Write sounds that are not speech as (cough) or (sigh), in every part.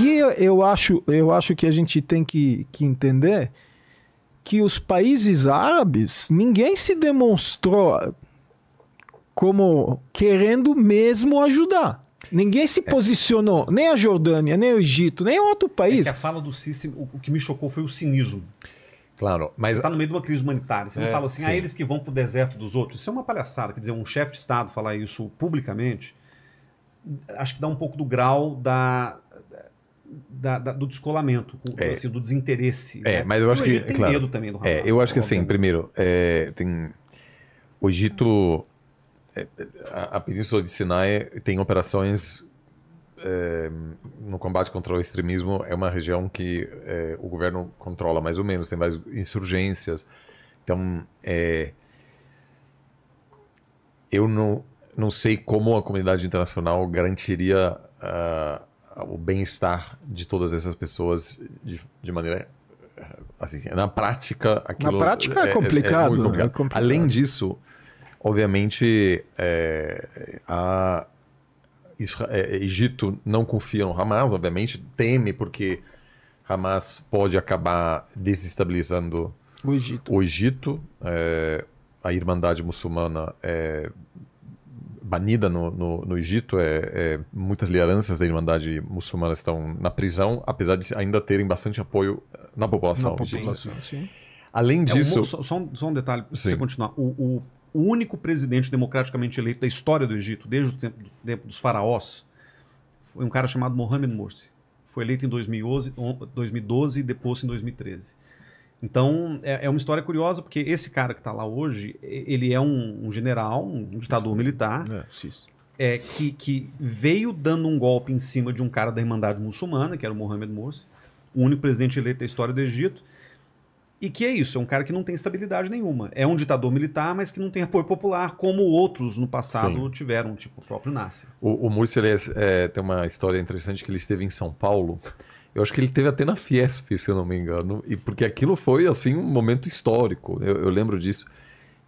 que eu acho, eu acho que a gente tem que, que entender que os países árabes, ninguém se demonstrou como querendo mesmo ajudar. Ninguém se é. posicionou, nem a Jordânia, nem o Egito, nem outro país. É a fala do Sisi, o que me chocou foi o cinismo. Claro, mas. Você está no meio de uma crise humanitária. Você é, não fala assim, ah, sim. ah, eles que vão para o deserto dos outros. Isso é uma palhaçada. Quer dizer, um chefe de Estado falar isso publicamente, acho que dá um pouco do grau da, da, da, do descolamento, é. assim, do desinteresse. É, né? mas eu acho que. Tem claro, medo também do Hamas. É, eu acho que assim, primeiro, é, tem. O Egito. É, a, a, Península de Sinai tem operações. É, no combate contra o extremismo é uma região que é, o governo controla mais ou menos tem mais insurgências então eu não não sei como a comunidade internacional garantiria ah, o bem-estar de todas essas pessoas de, de maneira assim, na prática aquilo na prática é, é, é, é complicado, é, complicado. Né? é complicado, Além disso, obviamente, é, a Egito não confia no Hamas, obviamente teme porque Hamas pode acabar desestabilizando o Egito. O Egito a Irmandade Muçulmana é banida no, no, no Egito. É, é, muitas lideranças da Irmandade Muçulmana estão na prisão, apesar de ainda terem bastante apoio eh, na população. Na população, sim. Além é, disso. Um, só, só, um, detalhe, para você continuar. O, o, único presidente democraticamente eleito da história do Egito, desde o tempo, do, tempo dos faraós, foi um cara chamado Mohamed Morsi. Foi eleito em 2011, 2012 e depois em 2013. Então, é, é, uma história curiosa, porque esse cara que está lá hoje, ele é um, um general, um ditador militar, é, é que, que, veio dando um golpe em cima de um cara da Irmandade Muçulmana, que era o Mohamed Morsi, o único presidente eleito da história do Egito, e que é isso, é um cara que não tem estabilidade nenhuma. É um ditador militar, mas que não tem apoio popular, como outros no passado Sim. tiveram, tipo o próprio Nasser. O, o Morsi é, é, tem uma história interessante que ele esteve em São Paulo... Eu acho que ele teve até na Fiesp, se eu não me engano, e porque aquilo foi assim um momento histórico. Eu, eu lembro disso.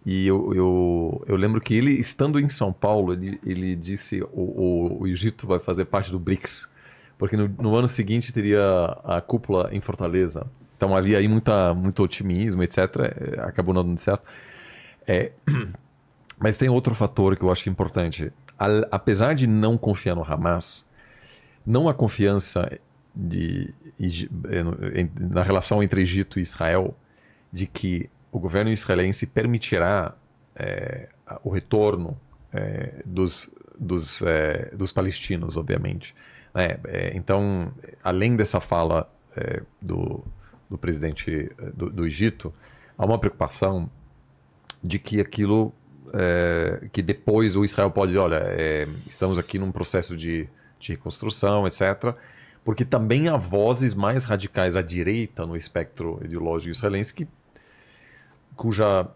E eu, eu, eu, lembro que ele, estando em São Paulo, ele, ele disse: o, o, o Egito vai fazer parte do BRICS. Porque no, no, ano seguinte teria a cúpula em Fortaleza. Então havia aí muita, muito otimismo, etc. Eh, acabou não dando certo. É, (clears throat) mas tem outro fator que eu acho importante. A, apesar de não confiar no Hamas, não há confiança de, eh, na relação entre Egito e Israel, de que o governo israelense permitirá é, o retorno é, dos, dos, é, dos palestinos, obviamente. Né? então, além dessa fala do, do presidente do, do, Egito, há uma preocupação de que aquilo que depois o Israel pode, olha, estamos aqui num processo de, de reconstrução, etc porque também há vozes mais radicais à direita no espectro ideológico israelense que, cuja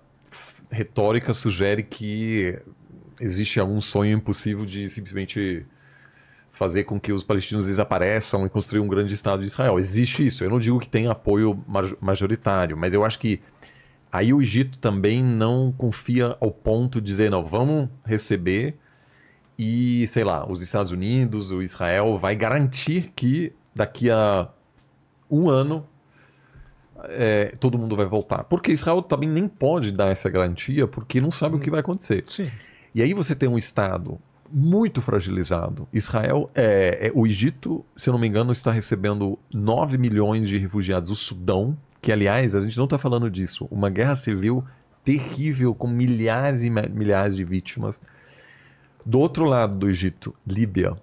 retórica sugere que existe algum sonho impossível de simplesmente fazer com que os palestinos desapareçam e construir um grande Estado de Israel. Existe isso. Eu não digo que tenha apoio majoritário, mas eu acho que aí o Egito também não confia ao ponto de dizer, não, vamos receber e, sei lá, os Estados Unidos, o Israel vai garantir que daqui a um ano é, todo mundo vai voltar. Porque Israel também nem pode dar essa garantia, porque não sabe hum. o que uhum. vai acontecer. Sim. E aí você tem um Estado muito fragilizado. Israel, é, é, o Egito, se eu não me engano, está recebendo 9 milhões de refugiados. O Sudão, que aliás, a gente não está falando disso, uma guerra civil terrível com milhares e milhares de vítimas. Do outro lado do Egito, Líbia.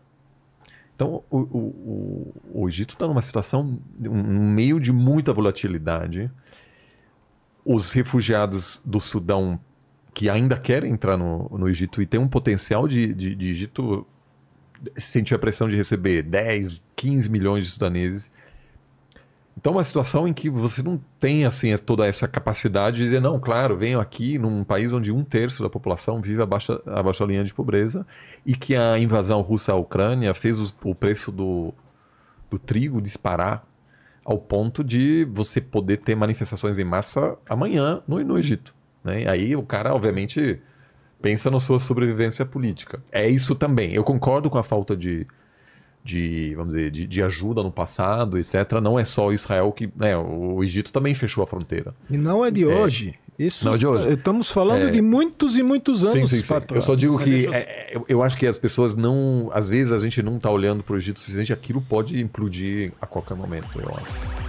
Então, o, o, o, o Egito está numa situação, um meio de muita volatilidade. Os refugiados do Sudão que ainda querem entrar no, no Egito e tem um potencial de, de, de Egito sentir a pressão de receber 10, 15 milhões de sudaneses então, uma situação em que você não tem assim toda essa capacidade de dizer, não, claro, venho aqui num país onde um terço da população vive abaixo, abaixo da linha de pobreza e que a invasão russa à Ucrânia fez os, o preço do, do trigo disparar ao ponto de você poder ter manifestações em massa amanhã no, no Egito. Né? Aí o cara, obviamente, pensa na sua sobrevivência política. É isso também. Eu concordo com a falta de de, vamos dizer, de, de, ajuda no passado, etc., não é só Israel que. Né, o Egito também fechou a fronteira. E não é de é. hoje. Isso não, é de hoje. estamos falando é... de muitos e muitos anos. Sim, sim, sim. Eu só digo é, que é, eu, eu, acho que as pessoas não. Às vezes a gente não está olhando para o Egito o suficiente, aquilo pode implodir a qualquer momento, eu acho.